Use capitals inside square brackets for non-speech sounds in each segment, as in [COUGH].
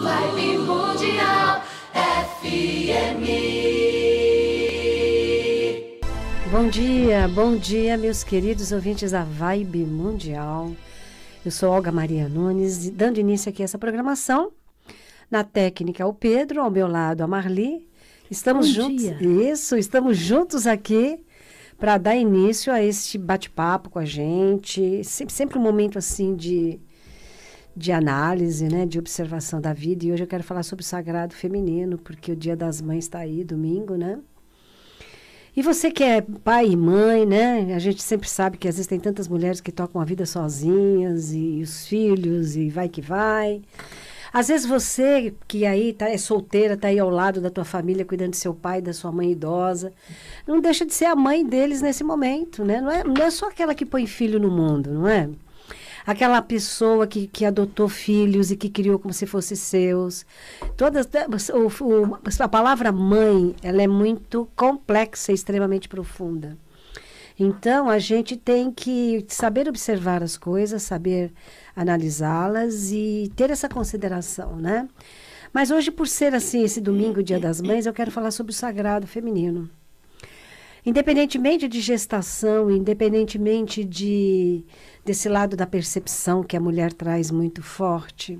Live Mundial FM. Bom dia, bom dia, meus queridos ouvintes da Vibe Mundial. Eu sou Olga Maria Nunes, dando início aqui a essa programação. Na técnica, é o Pedro, ao meu lado, a Marli. Estamos bom juntos. Dia. Isso, estamos juntos aqui para dar início a este bate-papo com a gente. Sempre, sempre um momento assim de de análise, né, de observação da vida. E hoje eu quero falar sobre o sagrado feminino, porque o Dia das Mães está aí, domingo, né? E você que é pai e mãe, né? A gente sempre sabe que às vezes tem tantas mulheres que tocam a vida sozinhas e, e os filhos e vai que vai. Às vezes você que aí tá, é solteira, está aí ao lado da tua família, cuidando de seu pai, da sua mãe idosa, não deixa de ser a mãe deles nesse momento, né? Não é, não é só aquela que põe filho no mundo, não é? aquela pessoa que, que adotou filhos e que criou como se fossem seus. Todas, né, o, o, a palavra mãe, ela é muito complexa e extremamente profunda. Então, a gente tem que saber observar as coisas, saber analisá-las e ter essa consideração, né? Mas hoje, por ser assim, esse domingo, Dia das Mães, eu quero falar sobre o sagrado feminino. Independentemente de gestação, independentemente de desse lado da percepção que a mulher traz muito forte,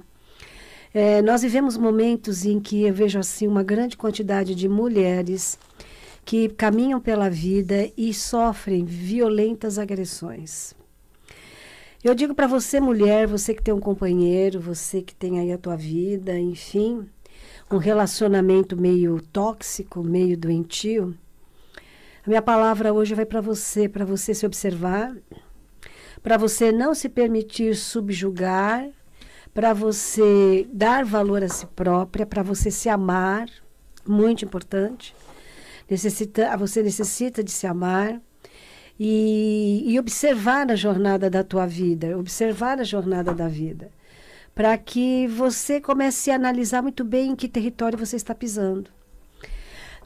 é, nós vivemos momentos em que eu vejo assim uma grande quantidade de mulheres que caminham pela vida e sofrem violentas agressões. Eu digo para você, mulher, você que tem um companheiro, você que tem aí a tua vida, enfim, um relacionamento meio tóxico, meio doentio, a minha palavra hoje vai para você, para você se observar, para você não se permitir subjugar, para você dar valor a si própria, para você se amar, muito importante. Necessita, você necessita de se amar e, e observar a jornada da tua vida, observar a jornada da vida, para que você comece a analisar muito bem em que território você está pisando.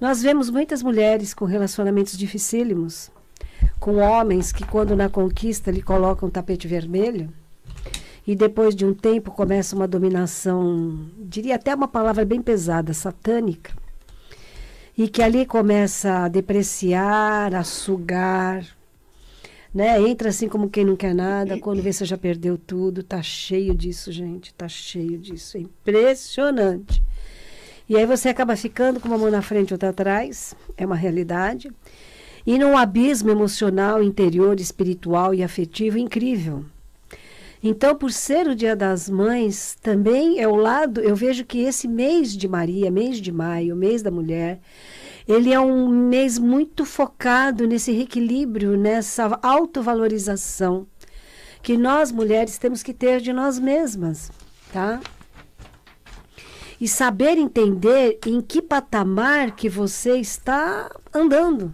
Nós vemos muitas mulheres com relacionamentos dificílimos, com homens que, quando na conquista, lhe colocam um tapete vermelho e depois de um tempo começa uma dominação, diria até uma palavra bem pesada, satânica, e que ali começa a depreciar, a sugar, né? Entra assim como quem não quer nada, quando vê você já perdeu tudo, tá cheio disso, gente, tá cheio disso, é impressionante. E aí você acaba ficando com uma mão na frente e outra atrás, é uma realidade. E num abismo emocional, interior, espiritual e afetivo incrível. Então, por ser o Dia das Mães, também é o lado, eu vejo que esse mês de Maria, mês de maio, mês da mulher, ele é um mês muito focado nesse reequilíbrio, nessa autovalorização que nós mulheres temos que ter de nós mesmas, tá? e saber entender em que patamar que você está andando.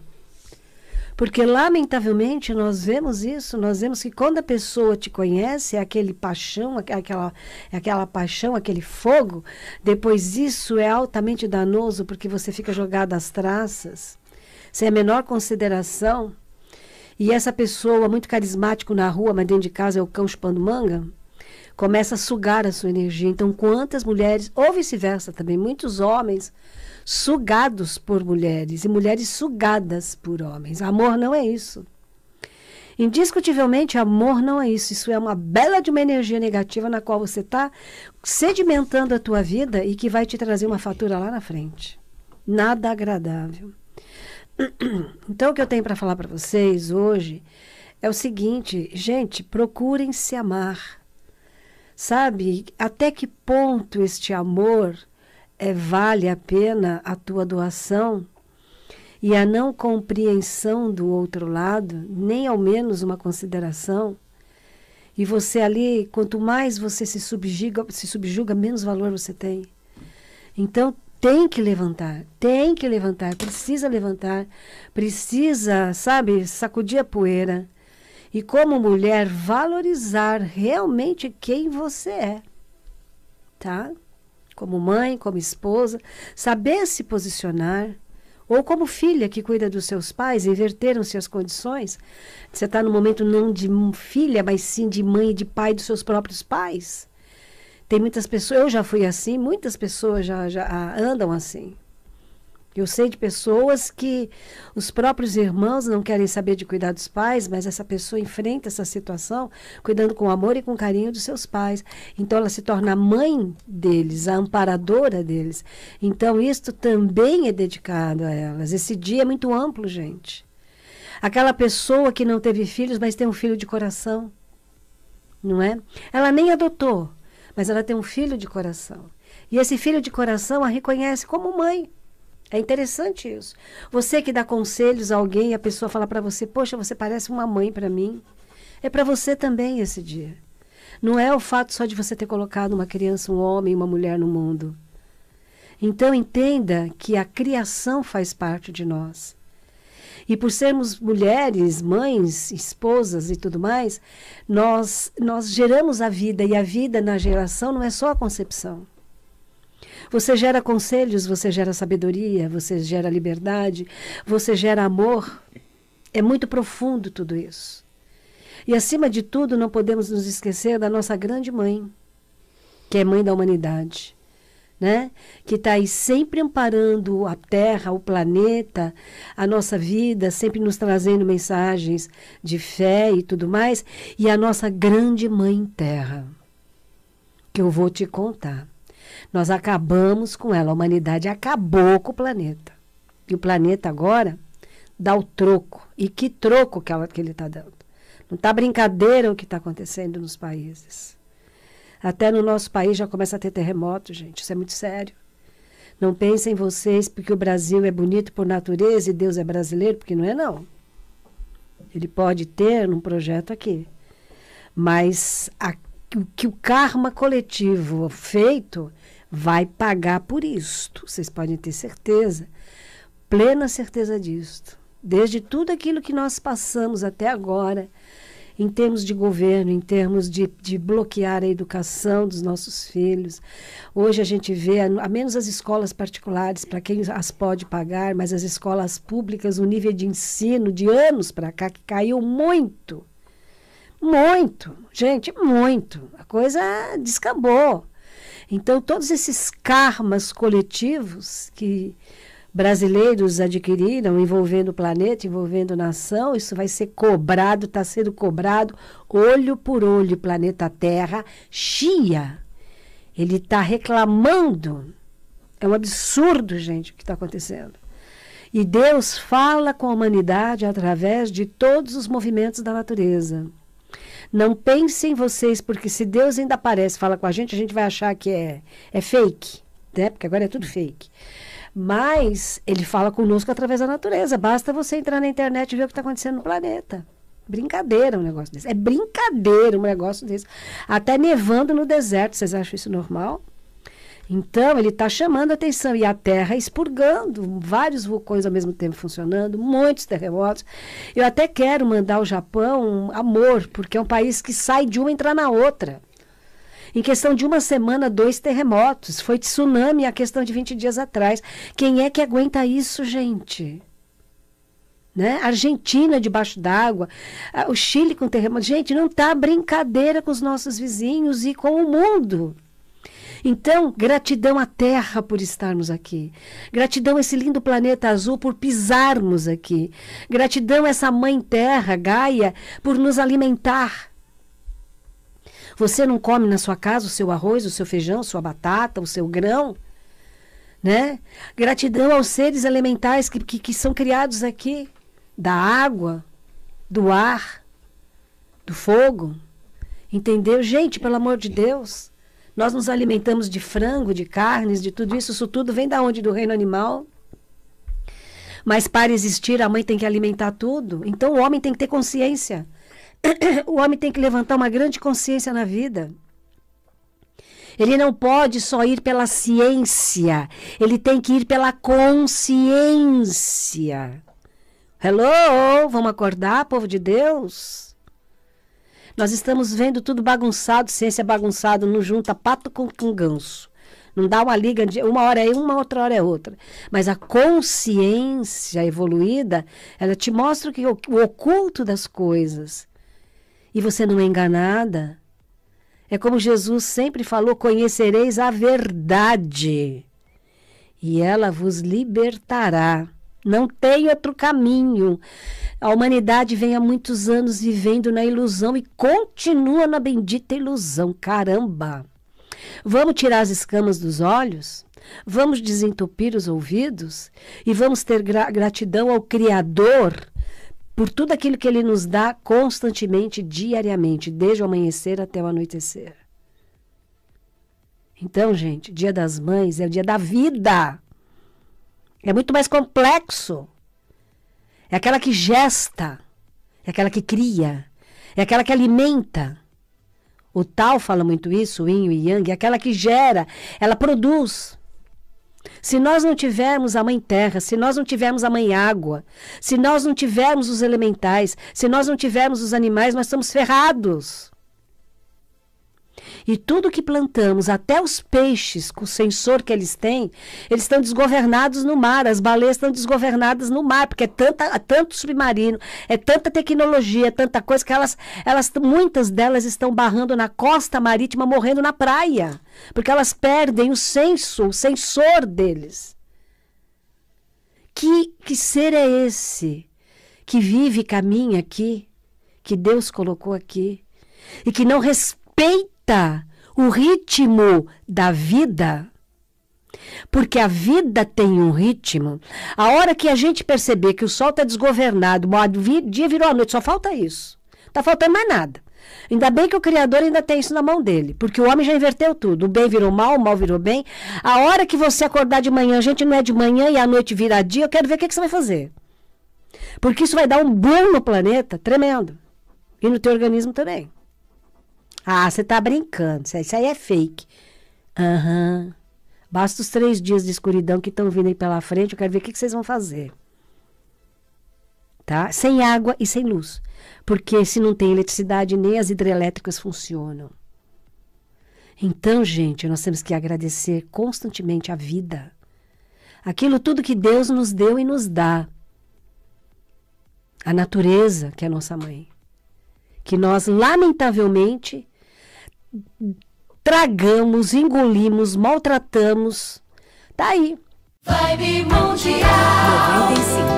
Porque, lamentavelmente, nós vemos isso, nós vemos que quando a pessoa te conhece, é aquele paixão, é aquela, é aquela paixão, aquele fogo, depois isso é altamente danoso porque você fica jogado às traças, sem a menor consideração. E essa pessoa muito carismático na rua, mas dentro de casa é o cão chupando manga, começa a sugar a sua energia. Então, quantas mulheres, ou vice-versa também, muitos homens sugados por mulheres e mulheres sugadas por homens. Amor não é isso. Indiscutivelmente, amor não é isso. Isso é uma bela de uma energia negativa na qual você está sedimentando a tua vida e que vai te trazer uma fatura lá na frente. Nada agradável. [CLEARS THROAT] Então, o que eu tenho para falar para vocês hoje é o seguinte, gente, procurem se amar. Sabe até que ponto este amor é, vale a pena a tua doação? E a não compreensão do outro lado, nem ao menos uma consideração. E você ali, quanto mais você se subjuga, se subjuga menos valor você tem. Então, tem que levantar, tem que levantar, precisa levantar, precisa, sabe, sacudir a poeira e, como mulher, valorizar realmente quem você é, tá? Como mãe, como esposa, saber se posicionar. Ou como filha que cuida dos seus pais, inverteram-se as condições. Você está no momento não de filha, mas sim de mãe e de pai dos seus próprios pais. Tem muitas pessoas, eu já fui assim, muitas pessoas já, já ah, andam assim. Eu sei de pessoas que os próprios irmãos não querem saber de cuidar dos pais, mas essa pessoa enfrenta essa situação cuidando com amor e com carinho dos seus pais. Então ela se torna a mãe deles, a amparadora deles. Então isto também é dedicado a elas. Esse dia é muito amplo, gente. Aquela pessoa que não teve filhos, mas tem um filho de coração, não é? Ela nem adotou, mas ela tem um filho de coração. E esse filho de coração a reconhece como mãe é interessante isso. Você que dá conselhos a alguém, a pessoa fala para você: "Poxa, você parece uma mãe para mim". É para você também esse dia. Não é o fato só de você ter colocado uma criança, um homem, uma mulher no mundo. Então entenda que a criação faz parte de nós. E por sermos mulheres, mães, esposas e tudo mais, nós, nós geramos a vida. E a vida na geração não é só a concepção. Você gera conselhos, você gera sabedoria, você gera liberdade, você gera amor. É muito profundo tudo isso. E acima de tudo, não podemos nos esquecer da nossa grande mãe, que é mãe da humanidade, né? Que está aí sempre amparando a Terra, o planeta, a nossa vida, sempre nos trazendo mensagens de fé e tudo mais, e a nossa grande mãe Terra, que eu vou te contar. Nós acabamos com ela, a humanidade acabou com o planeta. E o planeta agora dá o troco. E que troco que, ela, que ele está dando. Não está brincadeira o que está acontecendo nos países. Até no nosso país já começa a ter terremoto, gente. Isso é muito sério. Não pensem vocês porque o Brasil é bonito por natureza e Deus é brasileiro, porque não é não. Ele pode ter um projeto aqui. Mas a, o que o karma coletivo feito vai pagar por isto. Vocês podem ter certeza, plena certeza disto. Desde tudo aquilo que nós passamos até agora, em termos de governo, em termos de, de bloquear a educação dos nossos filhos. Hoje a gente vê, a menos as escolas particulares, para quem as pode pagar, mas as escolas públicas, o nível de ensino de anos para cá que caiu muito. Muito, gente, muito. A coisa descambou. Então, todos esses karmas coletivos que brasileiros adquiriram, envolvendo o planeta, envolvendo nação, isso vai ser cobrado, está sendo cobrado olho por olho. Planeta Terra chia. Ele está reclamando. É um absurdo, gente, o que está acontecendo. E Deus fala com a humanidade através de todos os movimentos da natureza. Não pensem vocês, porque se Deus ainda aparece fala com a gente, a gente vai achar que é, é fake, né? Porque agora é tudo fake. Mas ele fala conosco através da natureza. Basta você entrar na internet e ver o que está acontecendo no planeta. Brincadeira um negócio desse. É brincadeira um negócio desse. Até nevando no deserto, vocês acham isso normal? Então, ele está chamando a atenção e a Terra expurgando vários vulcões ao mesmo tempo funcionando, muitos terremotos. Eu até quero mandar ao Japão um amor, porque é um país que sai de uma e entra na outra. Em questão de uma semana, dois terremotos. Foi tsunami a questão de 20 dias atrás. Quem é que aguenta isso, gente? Né? Argentina debaixo d'água, o Chile com terremoto. Gente, não tá brincadeira com os nossos vizinhos e com o mundo. Então, gratidão à Terra por estarmos aqui. Gratidão a esse lindo planeta azul por pisarmos aqui. Gratidão a essa mãe Terra, Gaia, por nos alimentar. Você não come na sua casa o seu arroz, o seu feijão, sua batata, o seu grão? Né? Gratidão aos seres elementais que, que, que são criados aqui, da água, do ar, do fogo. Entendeu? Gente, pelo amor de Deus, nós nos alimentamos de frango, de carnes, de tudo isso. Isso tudo vem da onde? Do reino animal. Mas para existir, a mãe tem que alimentar tudo. Então o homem tem que ter consciência. [COUGHS] O homem tem que levantar uma grande consciência na vida. Ele não pode só ir pela ciência, ele tem que ir pela consciência. Hello, vamos acordar, povo de Deus? Nós estamos vendo tudo bagunçado, ciência bagunçada, não junta pato com, com ganso. Não dá uma liga de uma hora é uma, outra hora é outra. Mas a consciência evoluída, ela te mostra que o, o oculto das coisas. E você não é enganada. É como Jesus sempre falou: conhecereis a verdade, e ela vos libertará. Não tem outro caminho. A humanidade vem há muitos anos vivendo na ilusão e continua na bendita ilusão. Caramba! Vamos tirar as escamas dos olhos? Vamos desentupir os ouvidos? E vamos ter gra gratidão ao Criador por tudo aquilo que ele nos dá constantemente, diariamente, desde o amanhecer até o anoitecer. Então, gente, Dia das Mães é o dia da vida. É muito mais complexo. É aquela que gesta, é aquela que cria, é aquela que alimenta. O Tao fala muito isso, o Yin e Yang, é aquela que gera, ela produz. Se nós não tivermos a mãe terra, se nós não tivermos a mãe água, se nós não tivermos os elementais, se nós não tivermos os animais, nós estamos ferrados. E tudo que plantamos, até os peixes, com o sensor que eles têm, eles estão desgovernados no mar, as baleias estão desgovernadas no mar, porque é tanta, é tanto submarino, é tanta tecnologia, é tanta coisa que elas, elas, muitas delas estão barrando na costa marítima, morrendo na praia, porque elas perdem o senso, o sensor deles. Que, que ser é esse que vive e caminha aqui, que Deus colocou aqui, e que não respeita? dita o ritmo da vida. Porque a vida tem um ritmo. A hora que a gente perceber que o sol está desgovernado, o dia virou a noite, só falta isso. Não está faltando mais nada. Ainda bem que o Criador ainda tem isso na mão dele, porque o homem já inverteu tudo. O bem virou mal, o mal virou bem. A hora que você acordar de manhã, a gente, não é de manhã e a noite vira dia, eu quero ver o que, que você vai fazer. Porque isso vai dar um boom no planeta tremendo. E no teu organismo também. Ah, você tá brincando. Isso aí é fake. Aham. Uhum. Basta os três dias de escuridão que estão vindo aí pela frente. Eu quero ver o que, que vocês vão fazer. Tá? Sem água e sem luz. Porque se não tem eletricidade, nem as hidrelétricas funcionam. Então, gente, nós temos que agradecer constantemente a vida. Aquilo tudo que Deus nos deu e nos dá. A natureza, que é a nossa mãe. Que nós, lamentavelmente, tragamos, engolimos, maltratamos. Tá aí. Vibe Mundial 95.